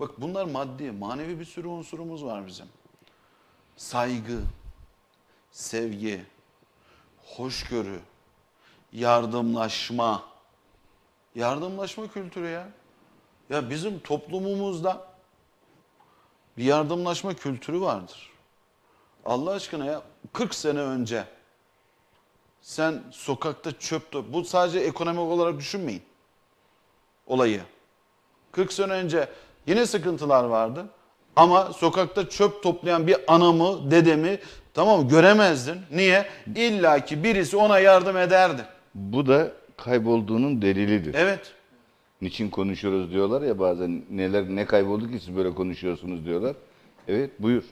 Bak bunlar maddi, manevi bir sürü unsurumuz var bizim. Saygı, sevgi, hoşgörü, yardımlaşma. Yardımlaşma kültürü ya. Ya bizim toplumumuzda bir yardımlaşma kültürü vardır. Allah aşkına ya 40 sene önce sen sokakta çöp top, bu sadece ekonomik olarak düşünmeyin olayı. 40 sene önce Yine sıkıntılar vardı. Ama sokakta çöp toplayan bir anamı, dedemi tamam göremezdin. Niye? İlla ki birisi ona yardım ederdi. Bu da kaybolduğunun delilidir. Evet. Niçin konuşuyoruz diyorlar ya bazen neler ne kayboldu ki siz böyle konuşuyorsunuz diyorlar. Evet buyur.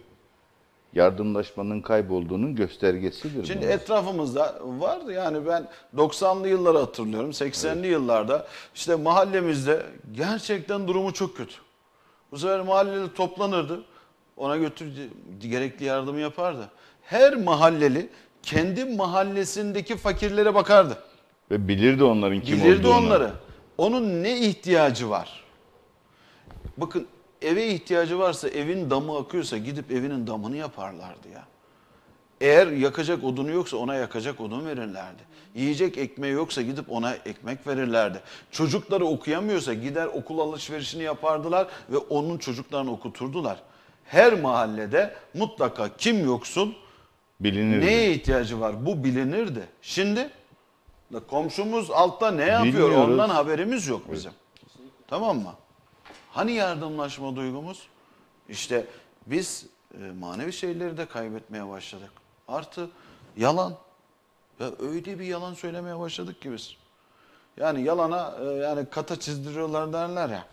Yardımlaşmanın kaybolduğunun göstergesidir. Şimdi bu. etrafımızda vardı yani ben 90'lı yılları hatırlıyorum 80'li evet. yıllarda işte mahallemizde gerçekten durumu çok kötü. Bu sefer mahalleli toplanırdı. Ona götürdü gerekli yardımı yapardı. Her mahalleli kendi mahallesindeki fakirlere bakardı. Ve bilirdi onların kim Bilirdi olduğunu. onları. Onun ne ihtiyacı var? Bakın eve ihtiyacı varsa evin damı akıyorsa gidip evinin damını yaparlardı ya. Eğer yakacak odunu yoksa ona yakacak odun verirlerdi. Yiyecek ekmeği yoksa gidip ona ekmek verirlerdi. Çocukları okuyamıyorsa gider okul alışverişini yapardılar ve onun çocuklarını okuturdular. Her mahallede mutlaka kim yoksun bilinirdi. neye ihtiyacı var bu bilinirdi. Şimdi komşumuz altta ne yapıyor Bilmiyoruz. ondan haberimiz yok bizim. Evet. Tamam mı? Hani yardımlaşma duygumuz? İşte biz e, manevi şeyleri de kaybetmeye başladık. Artı yalan. Ya öyle bir yalan söylemeye başladık ki biz. Yani yalana e, yani kata çizdiriyorlar derler ya.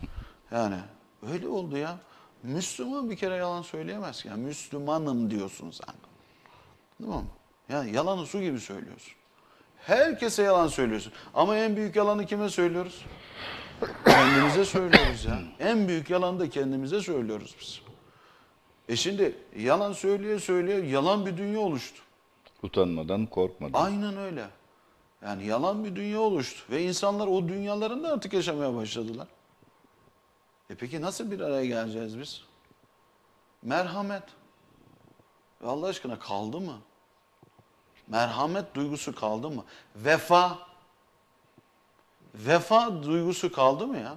Yani öyle oldu ya. Müslüman bir kere yalan söyleyemez. Yani Müslümanım diyorsun sen. Değil mi? Yani yalanı su gibi söylüyorsun. Herkese yalan söylüyorsun. Ama en büyük yalanı kime söylüyoruz? Kendimize söylüyoruz ya. En büyük yalanı da kendimize söylüyoruz biz. E şimdi yalan söyleye söyleye yalan bir dünya oluştu. Utanmadan, korkmadan. Aynen öyle. Yani yalan bir dünya oluştu ve insanlar o dünyalarında artık yaşamaya başladılar. E peki nasıl bir araya geleceğiz biz? Merhamet. Ve Allah aşkına kaldı mı? Merhamet duygusu kaldı mı? Vefa. Vefa duygusu kaldı mı ya?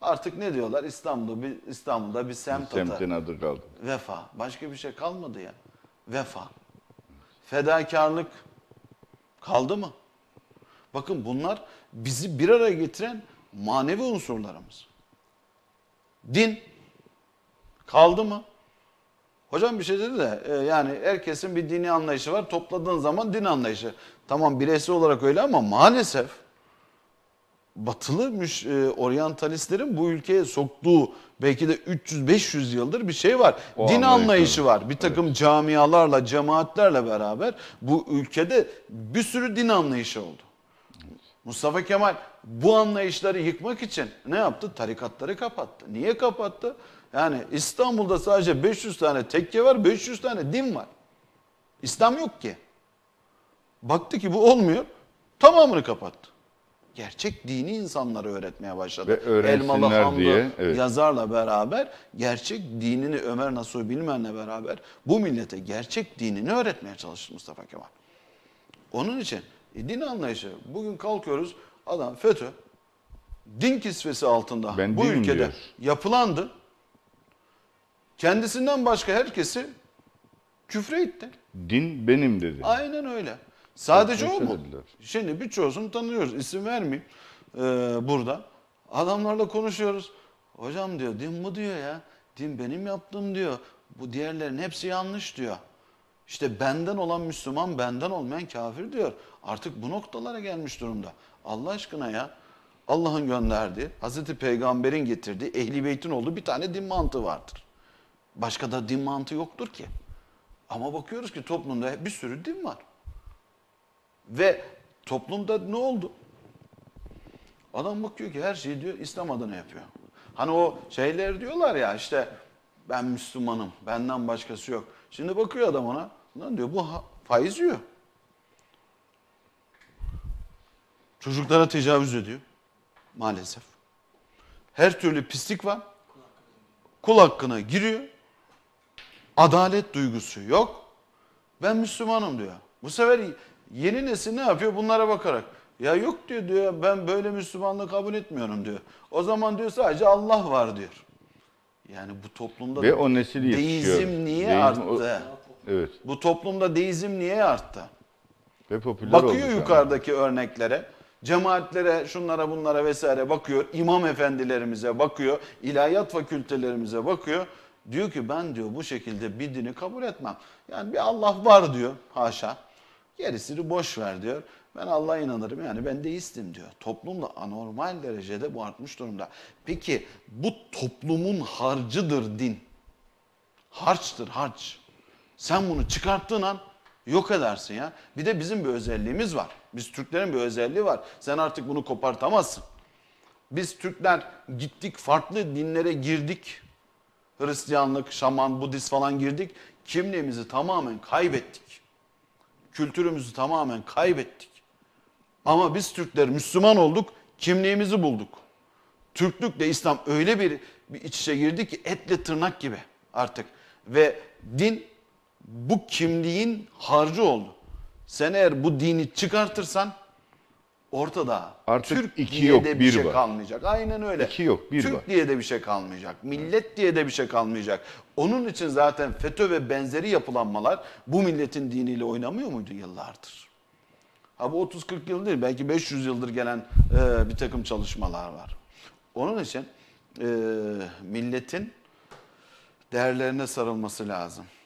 Artık ne diyorlar? İstanbul'da bir, İstanbul'da bir semt atar. Semtin adı kaldı. Vefa. Başka bir şey kalmadı ya. Vefa. Fedakarlık kaldı mı? Bakın bunlar bizi bir araya getiren manevi unsurlarımız. Din kaldı mı? Hocam bir şey dedi de e, yani herkesin bir dini anlayışı var. Topladığın zaman din anlayışı. Tamam bireysel olarak öyle ama maalesef batılı müş, e, oryantalistlerin bu ülkeye soktuğu belki de 300-500 yıldır bir şey var. O Din Amerika. anlayışı var. Bir takım evet. camialarla, cemaatlerle beraber bu ülkede bir sürü din anlayışı oldu. Mustafa Kemal bu anlayışları yıkmak için ne yaptı? Tarikatları kapattı. Niye kapattı? Yani İstanbul'da sadece 500 tane tekke var, 500 tane din var. İslam yok ki. Baktı ki bu olmuyor, tamamını kapattı gerçek dini insanları öğretmeye başladı. Ve Elmalı Hamdi diye, evet. yazarla beraber gerçek dinini Ömer Nasuhi Bilmen'le beraber bu millete gerçek dinini öğretmeye çalıştı Mustafa Kemal. Onun için e, din anlayışı bugün kalkıyoruz adam FETÖ din kisvesi altında ben bu ülkede diyor. yapılandı. Kendisinden başka herkesi küfre itti. Din benim dedi. Aynen öyle. Sadece o mu? Şimdi birçoğusunu tanıyoruz. İsim vermeyeyim ee, burada. Adamlarla konuşuyoruz. Hocam diyor din bu diyor ya. Din benim yaptım diyor. Bu diğerlerin hepsi yanlış diyor. İşte benden olan Müslüman benden olmayan kafir diyor. Artık bu noktalara gelmiş durumda. Allah aşkına ya. Allah'ın gönderdiği, Hazreti Peygamber'in getirdiği, Ehli Beyt'in olduğu bir tane din mantığı vardır. Başka da din mantığı yoktur ki. Ama bakıyoruz ki toplumda bir sürü din var. Ve toplumda ne oldu? Adam bakıyor ki her şeyi diyor İslam adına yapıyor. Hani o şeyler diyorlar ya işte ben Müslümanım, benden başkası yok. Şimdi bakıyor adam ona, lan diyor bu faiz yiyor. Çocuklara tecavüz ediyor maalesef. Her türlü pislik var. Kul hakkına giriyor. Adalet duygusu yok. Ben Müslümanım diyor. Bu sefer Yeni nesil ne yapıyor? Bunlara bakarak. Ya yok diyor diyor ben böyle Müslümanlığı kabul etmiyorum diyor. O zaman diyor sadece Allah var diyor. Yani bu toplumda Ve o nesil deizm niye Deizm arttı? o- Evet. Bu toplumda deizm niye arttı? Ve popüler olmuş Bakıyor yani. yukarıdaki örneklere, cemaatlere, şunlara bunlara vesaire bakıyor. imam efendilerimize bakıyor, ilahiyat fakültelerimize bakıyor. Diyor ki ben diyor bu şekilde bir dini kabul etmem. Yani bir Allah var diyor haşa. Gerisini boş ver diyor. Ben Allah'a inanırım yani ben deistim diyor. Toplum da anormal derecede bu artmış durumda. Peki bu toplumun harcıdır din. Harçtır harç. Sen bunu çıkarttığın an yok edersin ya. Bir de bizim bir özelliğimiz var. Biz Türklerin bir özelliği var. Sen artık bunu kopartamazsın. Biz Türkler gittik farklı dinlere girdik. Hristiyanlık, şaman, Budist falan girdik. Kimliğimizi tamamen kaybettik. Kültürümüzü tamamen kaybettik. Ama biz Türkler Müslüman olduk, kimliğimizi bulduk. Türklükle İslam öyle bir, bir iç içe girdi ki etle tırnak gibi artık. Ve din bu kimliğin harcı oldu. Sen eğer bu dini çıkartırsan ortada. Artık Türk iki diye yok, de bir, şey var. kalmayacak. Aynen öyle. İki yok, bir Türk var. diye de bir şey kalmayacak. Millet evet. diye de bir şey kalmayacak. Onun için zaten FETÖ ve benzeri yapılanmalar bu milletin diniyle oynamıyor muydu yıllardır? Ha bu 30-40 yıl değil, belki 500 yıldır gelen e, bir takım çalışmalar var. Onun için e, milletin değerlerine sarılması lazım.